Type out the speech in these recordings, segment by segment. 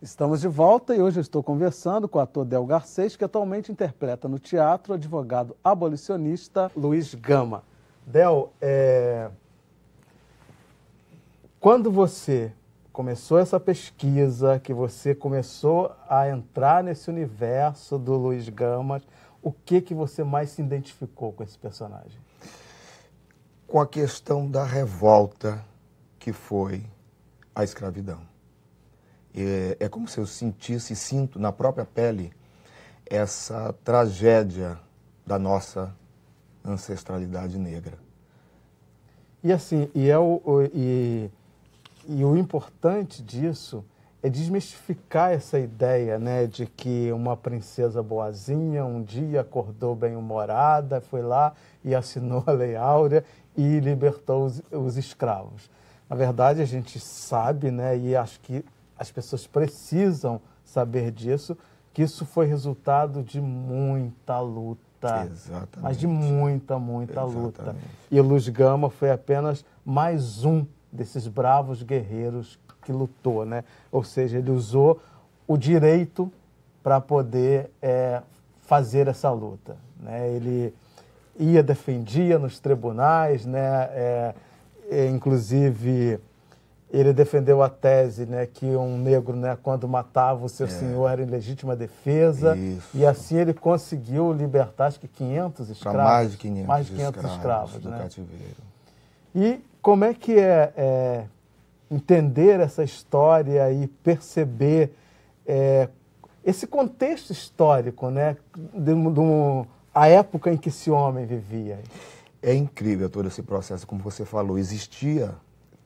Estamos de volta e hoje estou conversando com o ator Del Garcês, que atualmente interpreta no teatro o advogado abolicionista Luiz Gama. Del, é... quando você começou essa pesquisa, que você começou a entrar nesse universo do Luiz Gama, o que, que você mais se identificou com esse personagem? com a questão da revolta que foi a escravidão. É, é como se eu sentisse e sinto na própria pele essa tragédia da nossa ancestralidade negra. E assim, e, é o, e, e o importante disso é desmistificar essa ideia né, de que uma princesa boazinha um dia acordou bem-humorada, foi lá e assinou a Lei Áurea e libertou os, os, escravos. Na verdade, a gente sabe, né, e acho que as pessoas precisam saber disso, que isso foi resultado de muita luta. Exatamente. Mas de muita, muita Exatamente. luta. E Luz Gama foi apenas mais um desses bravos guerreiros que lutou, né? Ou seja, ele usou o direito para poder é, fazer essa luta, né? Ele ia defendia nos tribunais, né? É, é, inclusive ele defendeu a tese, né, que um negro, né, quando matava o seu é. senhor era em legítima defesa, Isso. e assim ele conseguiu libertar acho que 500 escravos, pra mais de 500, mais de 500 escravos, escravos né? cativeiro. E como é que é, é entender essa história e perceber é, esse contexto histórico, né, de, de, a época em que esse homem vivia. É incrível todo esse processo, como você falou, existia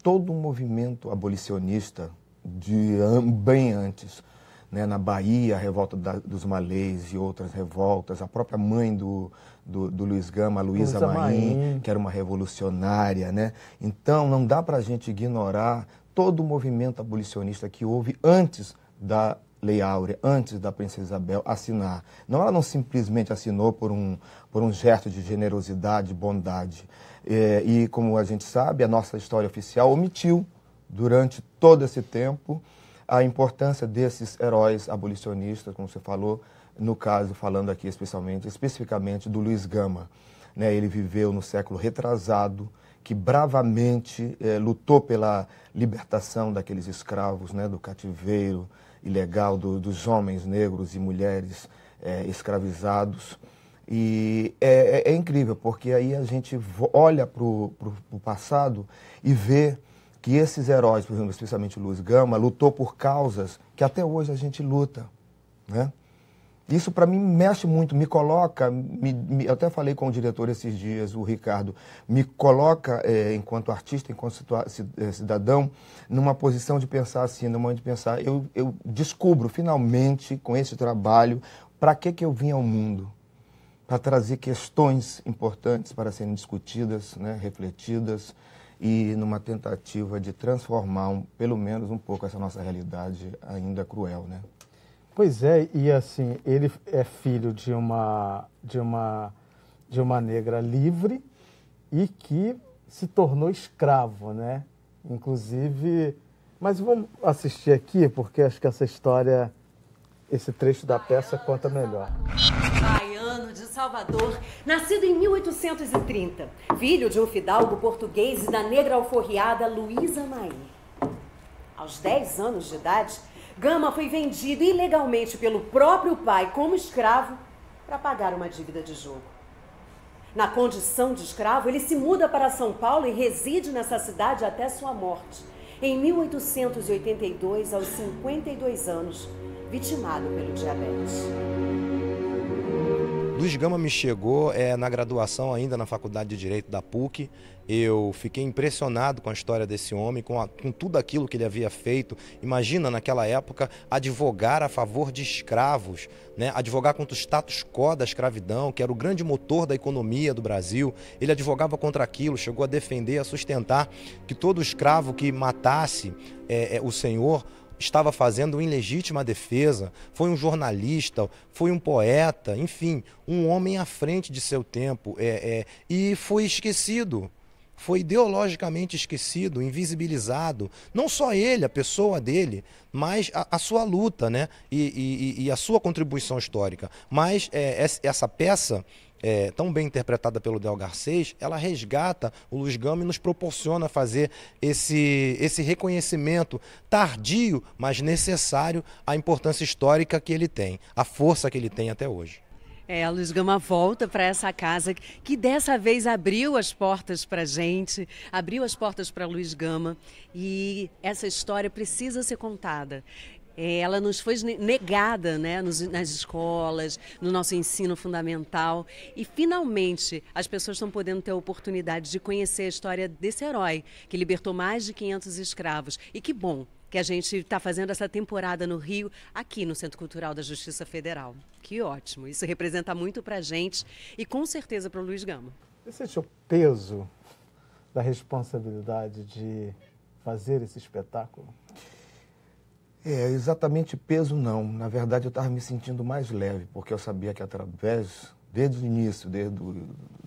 todo um movimento abolicionista de bem antes, né, na Bahia, a revolta da, dos malês e outras revoltas, a própria mãe do, do, do Luiz Gama, a Luísa que era uma revolucionária. Né? Então, não dá para a gente ignorar todo o movimento abolicionista que houve antes da Lei Áurea, antes da Princesa Isabel assinar. Não, ela não simplesmente assinou por um, por um gesto de generosidade, bondade. É, e, como a gente sabe, a nossa história oficial omitiu, durante todo esse tempo, a importância desses heróis abolicionistas, como você falou, no caso, falando aqui especialmente, especificamente do Luiz Gama. Né? Ele viveu no século retrasado, que bravamente é, lutou pela libertação daqueles escravos, né, do cativeiro ilegal do, dos homens negros e mulheres é, escravizados. E é, é, é, incrível, porque aí a gente olha para o passado e vê que esses heróis, por exemplo, especialmente Luiz Gama, lutou por causas que até hoje a gente luta, né? Isso para mim mexe muito, me coloca, me, me, eu até falei com o diretor esses dias, o Ricardo, me coloca é, enquanto artista, enquanto é, cidadão, numa posição de pensar assim, numa de pensar, eu, eu descubro finalmente com esse trabalho para que, que eu vim ao mundo para trazer questões importantes para serem discutidas, né, refletidas e numa tentativa de transformar um, pelo menos um pouco essa nossa realidade ainda cruel, né? Pois é, e assim, ele é filho de uma de uma de uma negra livre e que se tornou escravo, né? Inclusive, mas vamos assistir aqui porque acho que essa história esse trecho da peça conta melhor. Baiano de Salvador, nascido em 1830, filho de um fidalgo português e da negra alforriada Luísa Maí. Aos 10 anos de idade, Gama foi vendido ilegalmente pelo próprio pai como escravo para pagar uma dívida de jogo. Na condição de escravo, ele se muda para São Paulo e reside nessa cidade até sua morte, em 1882, aos 52 anos, vitimado pelo diabetes. Luiz Gama me chegou é, na graduação ainda na Faculdade de Direito da PUC. Eu fiquei impressionado com a história desse homem, com, a, com tudo aquilo que ele havia feito. Imagina, naquela época, advogar a favor de escravos, né? advogar contra o status quo da escravidão, que era o grande motor da economia do Brasil. Ele advogava contra aquilo, chegou a defender, a sustentar que todo escravo que matasse é, é, o senhor estava fazendo uma ilegítima defesa, foi um jornalista, foi um poeta, enfim, um homem à frente de seu tempo é, é, e foi esquecido. Foi ideologicamente esquecido, invisibilizado. Não só ele, a pessoa dele, mas a, a sua luta né? E, e, e, a sua contribuição histórica. Mas é, essa peça é, tão bem interpretada pelo Del Garcês, ela resgata o Luiz Gama e nos proporciona fazer esse, esse reconhecimento tardio, mas necessário à importância histórica que ele tem, à força que ele tem até hoje. É, a Luiz Gama volta para essa casa que dessa vez abriu as portas para gente, abriu as portas para Luiz Gama e essa história precisa ser contada. É, ela nos foi negada né, nos, nas escolas, no nosso ensino fundamental. E finalmente as pessoas estão podendo ter a oportunidade de conhecer a história desse herói que libertou mais de 500 escravos. E que bom que a gente está fazendo essa temporada no Rio, aqui no Centro Cultural da Justiça Federal. Que ótimo! Isso representa muito para a gente e com certeza para o Luiz Gama. Você sente é o peso da responsabilidade de fazer esse espetáculo? É, exatamente peso não. Na verdade, eu estava me sentindo mais leve, porque eu sabia que através, desde o início, desde o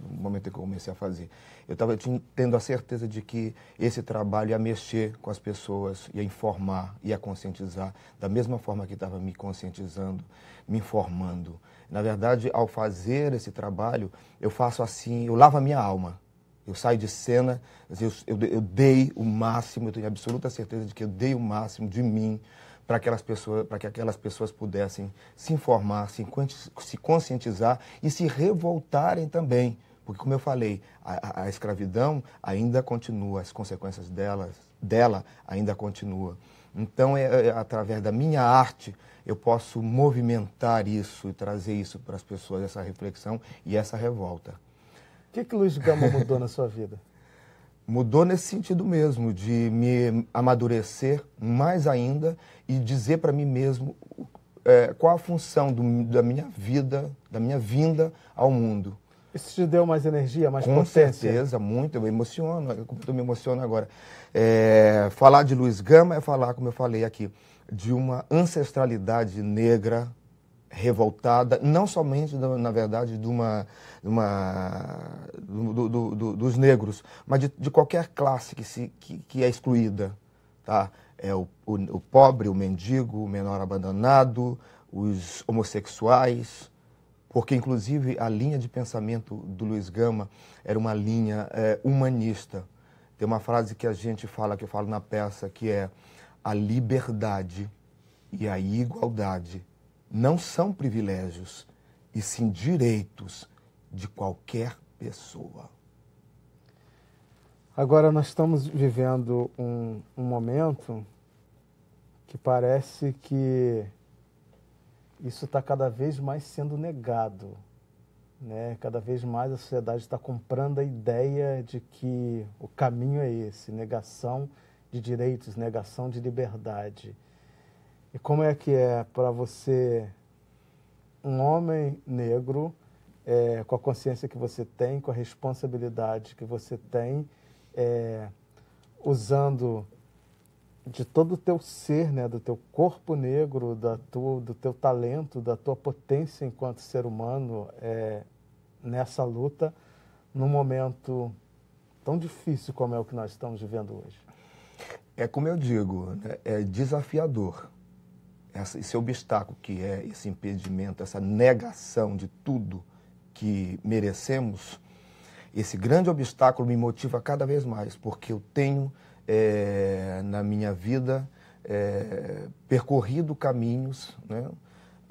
momento em que eu comecei a fazer, eu estava tendo a certeza de que esse trabalho ia mexer com as pessoas, ia informar, ia conscientizar, da mesma forma que estava me conscientizando, me informando. Na verdade, ao fazer esse trabalho, eu faço assim, eu lavo a minha alma. Eu saio de cena, eu, eu, eu dei o máximo, eu tenho absoluta certeza de que eu dei o máximo de mim para aquelas pessoas, para que aquelas pessoas pudessem se informar, se, se conscientizar e se revoltarem também, porque como eu falei, a, a escravidão ainda continua, as consequências delas, dela ainda continua. Então, é, é, através da minha arte, eu posso movimentar isso e trazer isso para as pessoas, essa reflexão e essa revolta que, que Luiz Gama mudou na sua vida? Mudou nesse sentido mesmo, de me amadurecer mais ainda e dizer para mim mesmo é, qual a função do, da minha vida, da minha vinda ao mundo. Isso te deu mais energia, mais Com potência? Com certeza, muito. Eu me emociono, eu me emociono agora. É, falar de Luiz Gama é falar, como eu falei aqui, de uma ancestralidade negra revoltada, não somente, na verdade, de uma, de uma do, do, do, dos negros, mas de, de, qualquer classe que, se, que, que é excluída. Tá? É o, o, o, pobre, o mendigo, o menor abandonado, os homossexuais, porque, inclusive, a linha de pensamento do Luiz Gama era uma linha é, humanista. Tem uma frase que a gente fala, que eu falo na peça, que é a liberdade e a igualdade não são privilégios, e sim direitos de qualquer pessoa. Agora, nós estamos vivendo um, um momento que parece que isso está cada vez mais sendo negado. Né? Cada vez mais a sociedade está comprando a ideia de que o caminho é esse: negação de direitos, negação de liberdade. E como é que é para você, um homem negro, é, com a consciência que você tem, com a responsabilidade que você tem, é, usando de todo o teu ser, né, do teu corpo negro, da tua, do teu talento, da tua potência enquanto ser humano é, nessa luta, num momento tão difícil como é o que nós estamos vivendo hoje? É como eu digo, né? é desafiador essa, esse obstáculo que é esse impedimento, essa negação de tudo que merecemos, esse grande obstáculo me motiva cada vez mais, porque eu tenho é, na minha vida é, percorrido caminhos, né?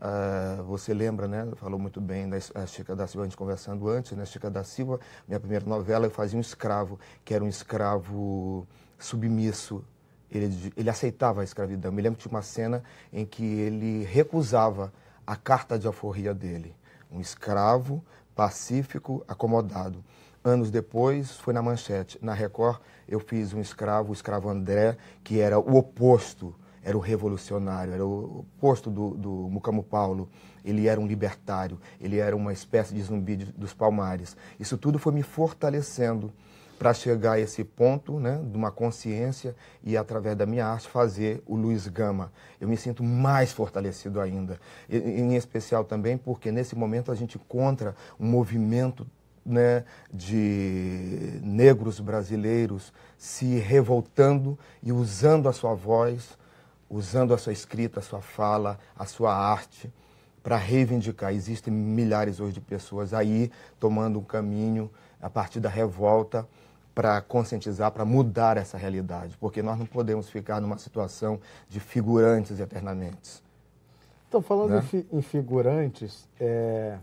Ah, você lembra, né? Falou muito bem da a Chica da Silva, a gente conversando antes, né? Chica da Silva, minha primeira novela, eu fazia um escravo, que era um escravo submisso, ele, ele aceitava a escravidão. me lembro de uma cena em que ele recusava a carta de alforria dele. Um escravo pacífico, acomodado. Anos depois, foi na Manchete. Na Record, eu fiz um escravo, o escravo André, que era o oposto, era o revolucionário, era o oposto do, do Mucamo Paulo. Ele era um libertário, ele era uma espécie de zumbi de, dos palmares. Isso tudo foi me fortalecendo para chegar a esse ponto, né, de uma consciência e através da minha arte fazer o Luiz Gama. Eu me sinto mais fortalecido ainda, e, em especial também porque nesse momento a gente encontra um movimento né, de negros brasileiros se revoltando e usando a sua voz, usando a sua escrita, a sua fala, a sua arte para reivindicar. Existem milhares hoje de pessoas aí tomando um caminho a partir da revolta para conscientizar, para mudar essa realidade, porque nós não podemos ficar numa situação de figurantes eternamente. Então, falando né? em, fi em, figurantes, é,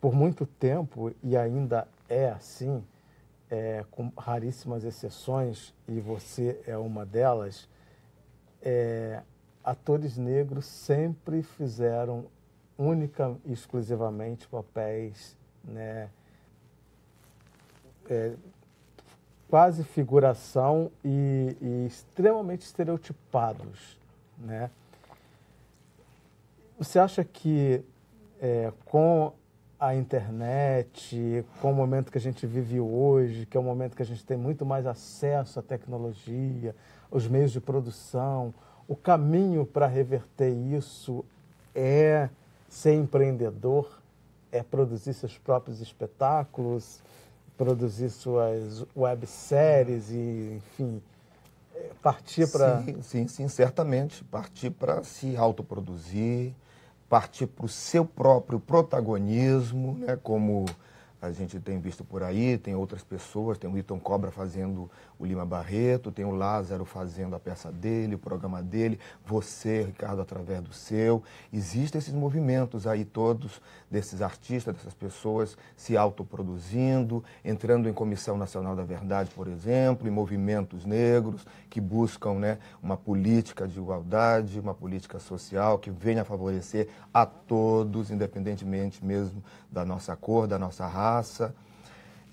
por muito tempo, e ainda é assim, é, com raríssimas exceções, e você é uma delas, é, atores negros sempre fizeram única e exclusivamente papéis né, é, quase figuração e, e, extremamente estereotipados. Né? Você acha que é, com a internet, com o momento que a gente vive hoje, que é um momento que a gente tem muito mais acesso à tecnologia, aos meios de produção, o caminho para reverter isso é ser empreendedor, é produzir seus próprios espetáculos, produzir suas webséries e, enfim, é, partir para. Sim, sim, sim, certamente. Partir para se autoproduzir, partir para o seu próprio protagonismo, né, como a gente tem visto por aí, tem outras pessoas, tem o Iton Cobra fazendo o Lima Barreto, tem o Lázaro fazendo a peça dele, o programa dele, você, Ricardo, através do seu. Existem esses movimentos aí todos desses artistas, dessas pessoas se autoproduzindo, entrando em Comissão Nacional da Verdade, por exemplo, em movimentos negros que buscam né, uma política de igualdade, uma política social que venha a favorecer a todos, independentemente mesmo da nossa cor, da nossa raça, passa,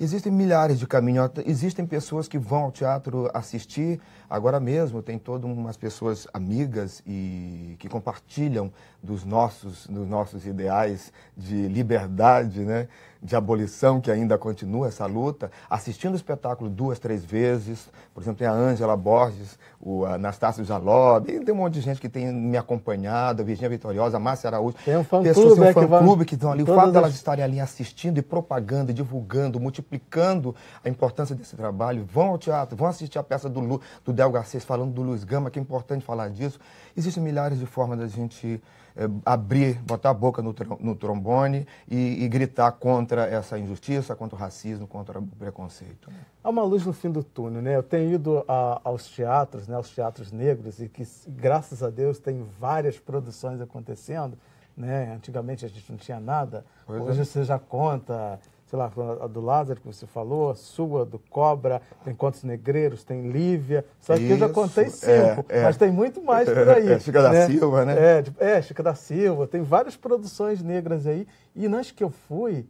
Existem milhares de caminhos, existem pessoas que vão ao teatro assistir. Agora mesmo tem todas umas pessoas amigas e que compartilham dos nossos, dos nossos ideais de liberdade, né? de abolição, que ainda continua essa luta, assistindo o espetáculo duas, três vezes. Por exemplo, tem a Ângela Borges, o Anastácio Jalob, tem um monte de gente que tem me acompanhado, a Virginia Vitoriosa, a Márcia Araújo. Tem um fã-clube. Pessoas, tem um fã-clube é né, que, que, estão ali. O fato delas as... estarem ali assistindo e propagando, divulgando, multiplicando explicando a importância desse trabalho. Vão ao teatro, vão assistir a peça do, Lu, do Del Garcês falando do Luiz Gama, que é importante falar disso. Existem milhares de formas da gente é, abrir, botar a boca no, no trombone e, e, gritar contra essa injustiça, contra o racismo, contra o preconceito. Né? Há uma luz no fim do túnel, né? Eu tenho ido a, aos teatros, né, aos teatros negros, e que, graças a Deus, tem várias produções acontecendo. Né? Antigamente a gente não tinha nada, pois é. hoje é. você já conta sei lá, a do Lázaro que você falou, a sua, do Cobra, tem Contos Negreiros, tem Lívia. Só que Isso, eu já contei é, cinco, é, é. mas tem muito mais por aí. É, Chica né? da Silva, né? É, tipo, é, Chica da Silva, tem várias produções negras aí. E nas que eu fui,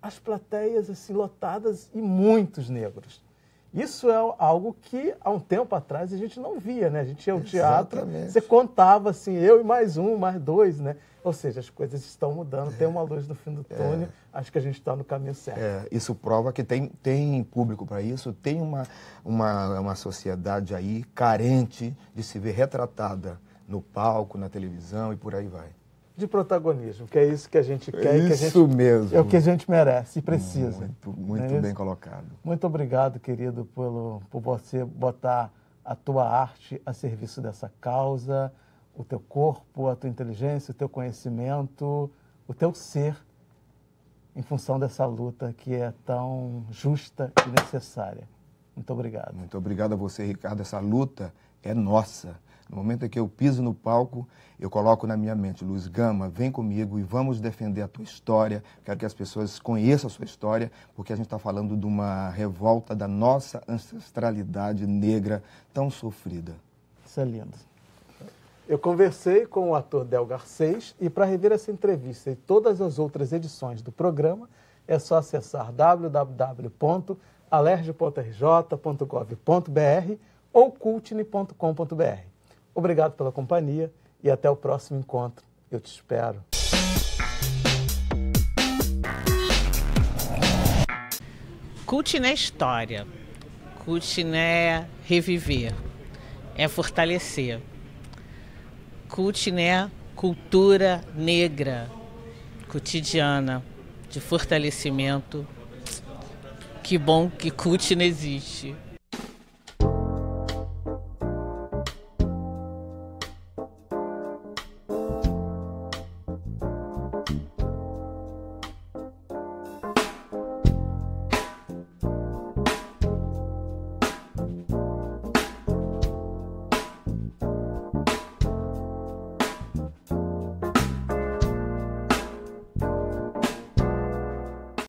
as plateias assim, lotadas e muitos negros. Isso é algo que há um tempo atrás a gente não via, né? A gente ia ao Exatamente. teatro, você contava assim, eu e mais um, mais dois, né? Ou seja, as coisas estão mudando, tem é. uma luz no fim do túnel, é. acho que a gente está no caminho certo. É, isso prova que tem, tem público para isso, tem uma, uma, uma sociedade aí carente de se ver retratada no palco, na televisão e por aí vai. De protagonismo, que é isso que a gente quer. isso que a gente, mesmo. É o que a gente merece e precisa. Muito, é muito é bem colocado. Muito obrigado, querido, pelo, por você botar a tua arte a serviço dessa causa o teu corpo, a tua inteligência, o teu conhecimento, o teu ser, em função dessa luta que é tão justa e necessária. Muito obrigado. Muito obrigado a você, Ricardo. Essa luta é nossa. No momento em que eu piso no palco, eu coloco na minha mente, Luiz Gama, vem comigo e vamos defender a tua história. Quero que as pessoas conheçam a sua história, porque a gente está falando de uma revolta da nossa ancestralidade negra tão sofrida. Isso é lindo. Eu conversei com o ator Del Garcês e para rever essa entrevista e todas as outras edições do programa, é só acessar www.alerge.rj.gov.br ou cultine.com.br. Obrigado pela companhia e até o próximo encontro. Eu te espero. Cultine é história. Cultine é reviver. É fortalecer. CUT, né? Cultura negra cotidiana de fortalecimento. Que bom que CUT não existe.